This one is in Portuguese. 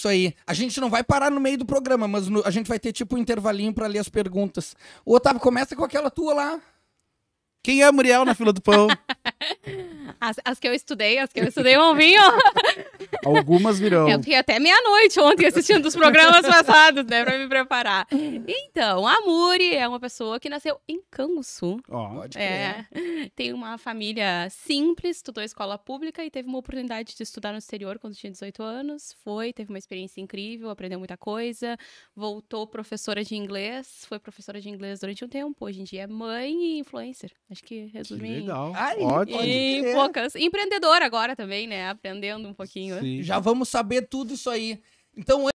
Isso aí. A gente não vai parar no meio do programa, mas no, a gente vai ter tipo um intervalinho para ler as perguntas. O Otávio, começa com aquela tua lá. Quem é a Muriel na fila do pão? As, as, que eu estudei, as que eu estudei vão vir, ó. Algumas virão. Eu fiquei até meia-noite ontem assistindo os programas passados, né, pra me preparar. Então, a Muri é uma pessoa que nasceu em Canguçu. Ó, oh, pode é, Tem uma família simples, estudou escola pública e teve uma oportunidade de estudar no exterior quando tinha 18 anos. Foi, teve uma experiência incrível, aprendeu muita coisa, voltou professora de inglês, foi professora de inglês durante um tempo, hoje em dia é mãe e influencer. Acho que resume. Que legal. Ai, Ótimo. E poucas. Empreendedora agora também, né? Aprendendo um pouquinho. Sim. Já vamos saber tudo isso aí. Então,